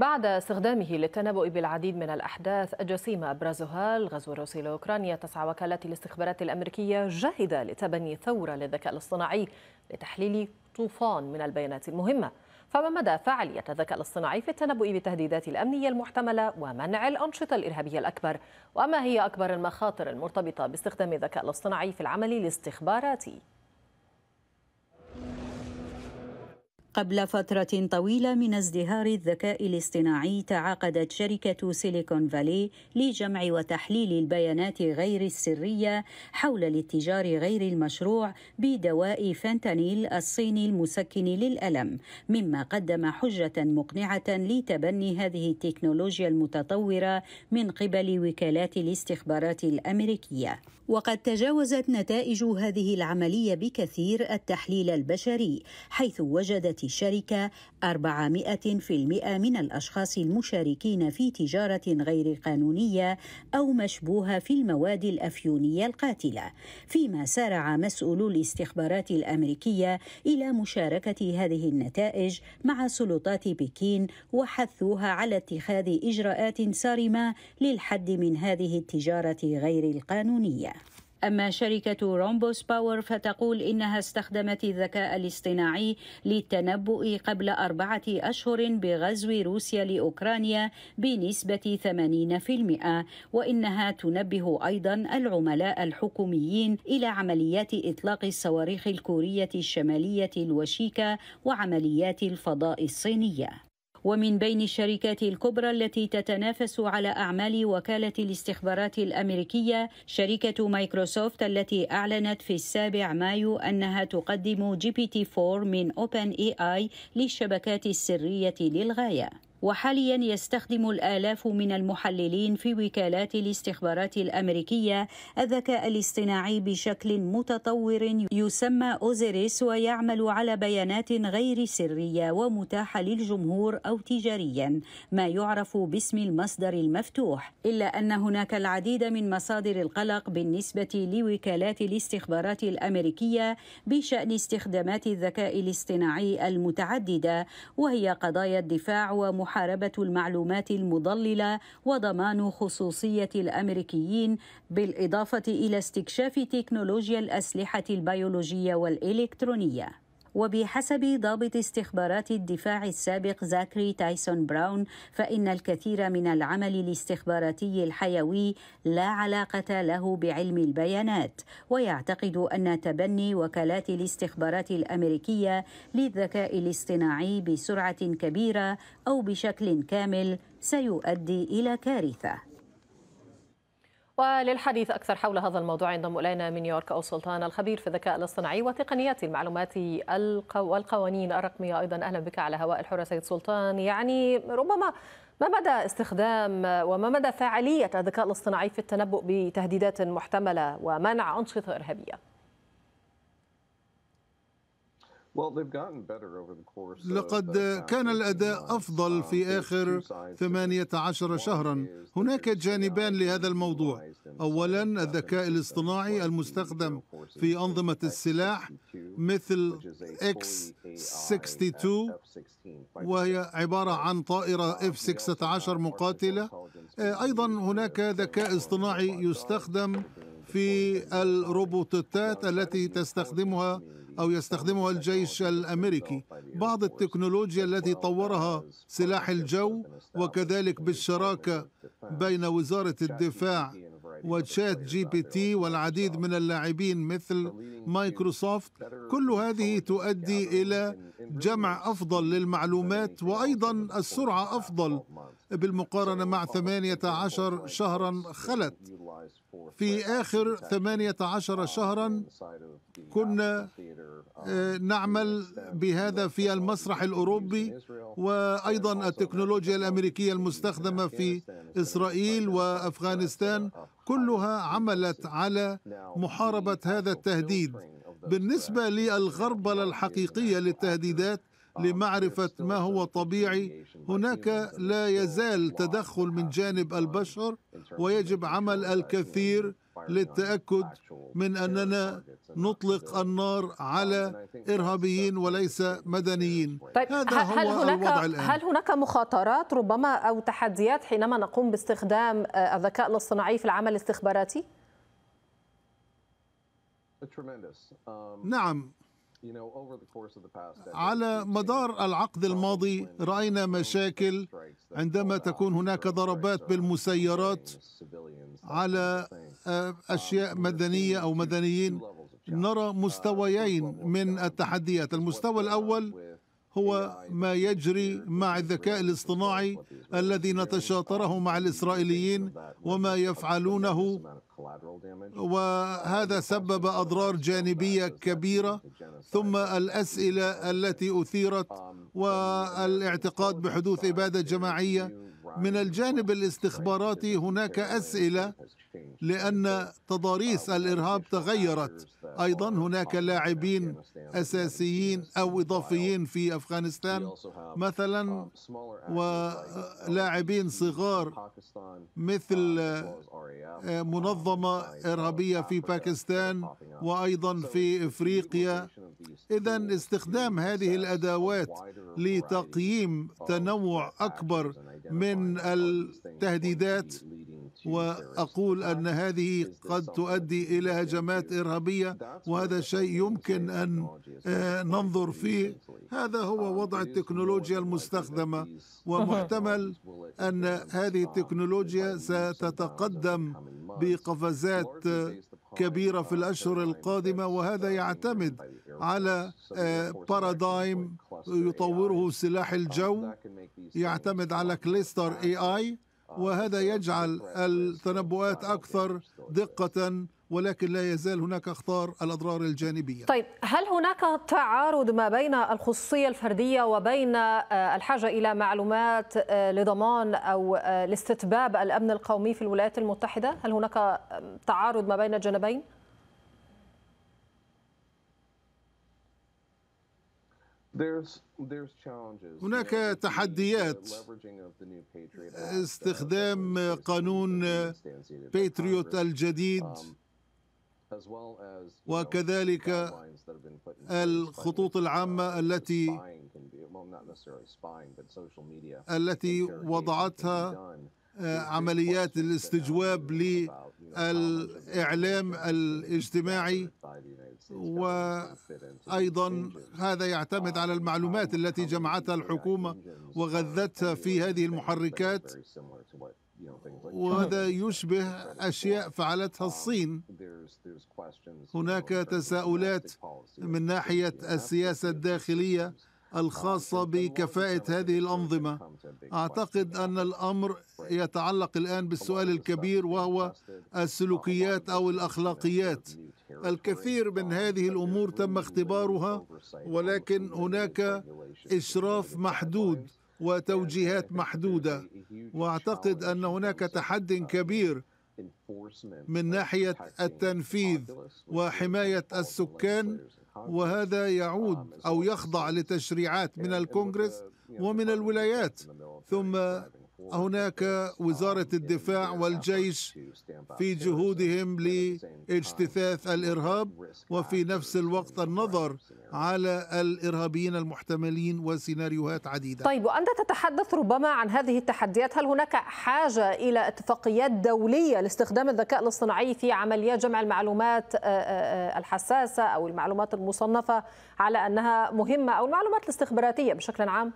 بعد استخدامه للتنبؤ بالعديد من الأحداث الجسيمة أبرزها الغزو الروسي لأوكرانيا تسعى وكالات الاستخبارات الأمريكية جاهدة لتبني ثورة للذكاء الاصطناعي لتحليل طوفان من البيانات المهمة فما مدى فعالية الذكاء الاصطناعي في التنبؤ بالتهديدات الأمنية المحتملة ومنع الأنشطة الإرهابية الأكبر وما هي أكبر المخاطر المرتبطة باستخدام الذكاء الاصطناعي في العمل الاستخباراتي قبل فترة طويلة من ازدهار الذكاء الاصطناعي تعاقدت شركة سيليكون فالي لجمع وتحليل البيانات غير السرية حول الاتجار غير المشروع بدواء فنتانيل الصيني المسكن للألم، مما قدم حجة مقنعة لتبني هذه التكنولوجيا المتطورة من قبل وكالات الاستخبارات الأمريكية. وقد تجاوزت نتائج هذه العملية بكثير التحليل البشري حيث وجدت الشركة 400% من الأشخاص المشاركين في تجارة غير قانونية أو مشبوهة في المواد الأفيونية القاتلة فيما سارع مسؤولو الاستخبارات الأمريكية إلى مشاركة هذه النتائج مع سلطات بكين وحثوها على اتخاذ إجراءات صارمة للحد من هذه التجارة غير القانونية أما شركة رومبوس باور فتقول إنها استخدمت الذكاء الاصطناعي للتنبؤ قبل أربعة أشهر بغزو روسيا لأوكرانيا بنسبة 80% وإنها تنبه أيضا العملاء الحكوميين إلى عمليات إطلاق الصواريخ الكورية الشمالية الوشيكة وعمليات الفضاء الصينية ومن بين الشركات الكبرى التي تتنافس على أعمال وكالة الاستخبارات الأمريكية شركة مايكروسوفت التي أعلنت في السابع مايو أنها تقدم جي بي تي 4 من أوبن إي آي للشبكات السرية للغاية وحاليا يستخدم الآلاف من المحللين في وكالات الاستخبارات الأمريكية الذكاء الاصطناعي بشكل متطور يسمى أوزيريس ويعمل على بيانات غير سرية ومتاحة للجمهور أو تجاريا ما يعرف باسم المصدر المفتوح إلا أن هناك العديد من مصادر القلق بالنسبة لوكالات الاستخبارات الأمريكية بشأن استخدامات الذكاء الاصطناعي المتعددة وهي قضايا الدفاع ومحاولة محاربة المعلومات المضللة وضمان خصوصية الأمريكيين بالإضافة إلى استكشاف تكنولوجيا الأسلحة البيولوجية والإلكترونية وبحسب ضابط استخبارات الدفاع السابق زاكري تايسون براون فإن الكثير من العمل الاستخباراتي الحيوي لا علاقة له بعلم البيانات ويعتقد أن تبني وكالات الاستخبارات الأمريكية للذكاء الاصطناعي بسرعة كبيرة أو بشكل كامل سيؤدي إلى كارثة وللحديث أكثر حول هذا الموضوع ينضم إلينا من نيويورك أو سلطان الخبير في الذكاء الاصطناعي وتقنيات المعلومات والقوانين الرقمية أيضا أهلا بك على هواء الحرة سيد سلطان يعني ربما ما مدى استخدام وما مدى فاعلية الذكاء الاصطناعي في التنبؤ بتهديدات محتملة ومنع أنشطة إرهابية؟ لقد كان الأداء أفضل um, في آخر 18 شهرا هناك جانبان لهذا الموضوع أولا الذكاء الاصطناعي المستخدم في أنظمة السلاح مثل X-62 وهي عبارة عن طائرة F-16 مقاتلة آه، أيضا هناك ذكاء اصطناعي يستخدم في الروبوتات التي تستخدمها أو يستخدمها الجيش الأمريكي بعض التكنولوجيا التي طورها سلاح الجو وكذلك بالشراكة بين وزارة الدفاع وتشات جي بي تي والعديد من اللاعبين مثل مايكروسوفت كل هذه تؤدي إلى جمع أفضل للمعلومات وأيضا السرعة أفضل بالمقارنة مع 18 شهرا خلت في آخر 18 شهرا كنا نعمل بهذا في المسرح الأوروبي وأيضا التكنولوجيا الأمريكية المستخدمة في إسرائيل وأفغانستان كلها عملت على محاربة هذا التهديد بالنسبة للغربلة الحقيقية للتهديدات لمعرفة ما هو طبيعي هناك لا يزال تدخل من جانب البشر ويجب عمل الكثير للتأكد من أننا نطلق النار آه، على إرهابيين وليس مدنيين طيب هذا هو هل هناك الوضع الآن. هل هناك مخاطرات ربما أو تحديات حينما نقوم باستخدام آه، الذكاء الاصطناعي في العمل الاستخباراتي؟ um, نعم على مدار العقد الماضي راينا مشاكل عندما تكون هناك ضربات بالمسيرات على آه، آه، um, اشياء مدنيه او مدنيين نرى uh, مستويين من التحديات المستوى uh, الاول هو ما يجري مع الذكاء الاصطناعي الذي نتشاطره مع الاسرائيليين وما يفعلونه وهذا سبب اضرار جانبيه كبيره ثم الاسئله التي اثيرت um, والاعتقاد بحدوث اباده جماعيه من الجانب الاستخباراتي هناك اسئله لان uh, تضاريس الارهاب تغيرت ايضا هناك لاعبين اساسيين او اضافيين في افغانستان مثلا ولاعبين صغار مثل آه، منظمه ارهابيه في باكستان وايضا في افريقيا اذا استخدام هذه الادوات لتقييم تنوع اكبر من التهديدات واقول ان هذه قد تؤدي الى هجمات ارهابيه وهذا شيء يمكن ان آه، ننظر فيه هذا هو وضع التكنولوجيا المستخدمه ومحتمل ان هذه التكنولوجيا ستتقدم بقفزات آه، كبيره في الاشهر القادمه وهذا يعتمد على بارادايم آه، يطوره سلاح الجو يعتمد على كليستر اي اي وهذا يجعل التنبؤات أكثر دقة ولكن لا يزال هناك اخطار الاضرار الجانبيه. طيب هل هناك تعارض ما بين الخصوصيه الفرديه وبين آه، الحاجه الى معلومات آه، لضمان او آه، لاستتباب الامن القومي في الولايات المتحده؟ هل هناك تعارض ما بين الجانبين؟ هناك تحديات uh, استخدام قانون باتريوت الجديد um, وكذلك الخطوط العامة التي التي وضعتها عمليات الاستجواب للإعلام الاجتماعي وأيضا هذا يعتمد على المعلومات التي جمعتها الحكومة وغذتها في هذه المحركات وهذا يشبه أشياء فعلتها الصين هناك تساؤلات من ناحية السياسة الداخلية الخاصة بكفاءة هذه الأنظمة أعتقد أن الأمر يتعلق الآن بالسؤال الكبير وهو السلوكيات أو الأخلاقيات الكثير من هذه الأمور تم اختبارها ولكن هناك إشراف محدود وتوجيهات محدودة وأعتقد أن هناك تحد كبير من ناحية التنفيذ وحماية السكان وهذا يعود أو يخضع لتشريعات من الكونغرس ومن الولايات ثم هناك وزارة الدفاع والجيش في جهودهم لاجتثاث الإرهاب وفي نفس الوقت النظر على الإرهابيين المحتملين وسيناريوهات عديدة طيب وأنت تتحدث ربما عن هذه التحديات هل هناك حاجة إلى اتفاقيات دولية لاستخدام الذكاء الاصطناعي في عمليات جمع المعلومات آه، آه، آه، الحساسة أو المعلومات المصنفة على أنها مهمة أو المعلومات الاستخباراتية بشكل عام؟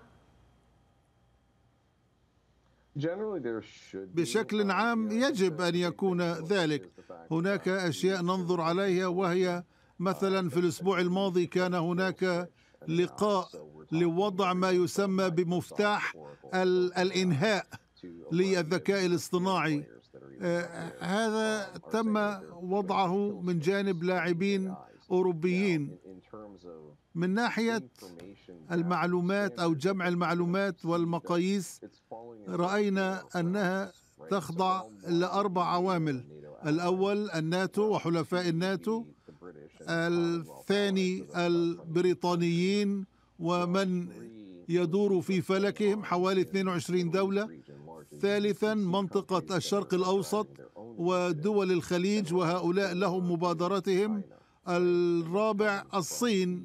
بشكل عام يجب ان يكون ذلك هناك اشياء ننظر عليها وهي مثلا في الاسبوع الماضي كان هناك لقاء لوضع ما يسمى بمفتاح الانهاء للذكاء الاصطناعي آه، هذا um, تم وضعه من جانب لاعبين اوروبيين من ناحية المعلومات أو جمع المعلومات والمقاييس رأينا أنها تخضع لأربع عوامل الأول الناتو وحلفاء الناتو الثاني البريطانيين ومن يدور في فلكهم حوالي 22 دولة ثالثا منطقة الشرق الأوسط ودول الخليج وهؤلاء لهم مبادرتهم الرابع الصين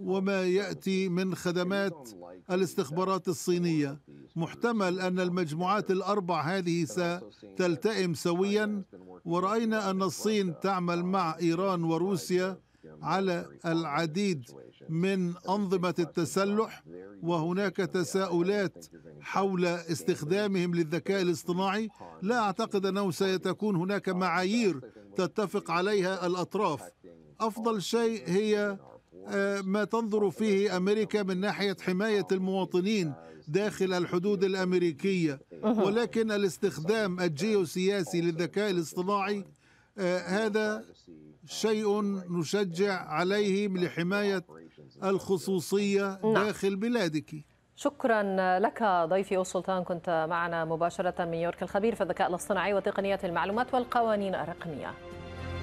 وما ياتي من خدمات الاستخبارات الصينيه محتمل ان المجموعات الاربع هذه ستلتئم سويا وراينا ان الصين تعمل مع ايران وروسيا على العديد من انظمه التسلح وهناك تساؤلات حول استخدامهم للذكاء الاصطناعي لا اعتقد انه سيتكون هناك معايير تتفق عليها الاطراف افضل شيء هي آه، ما تنظر فيه امريكا من ناحيه حمايه المواطنين داخل الحدود الامريكيه ولكن الاستخدام الجيوسياسي للذكاء الاصطناعي آه، هذا شيء نشجع عليه لحمايه الخصوصيه نعم. داخل بلادك شكرا لك ضيفي سلطان كنت معنا مباشره من يورك الخبير في الذكاء الاصطناعي وتقنيه المعلومات والقوانين الرقميه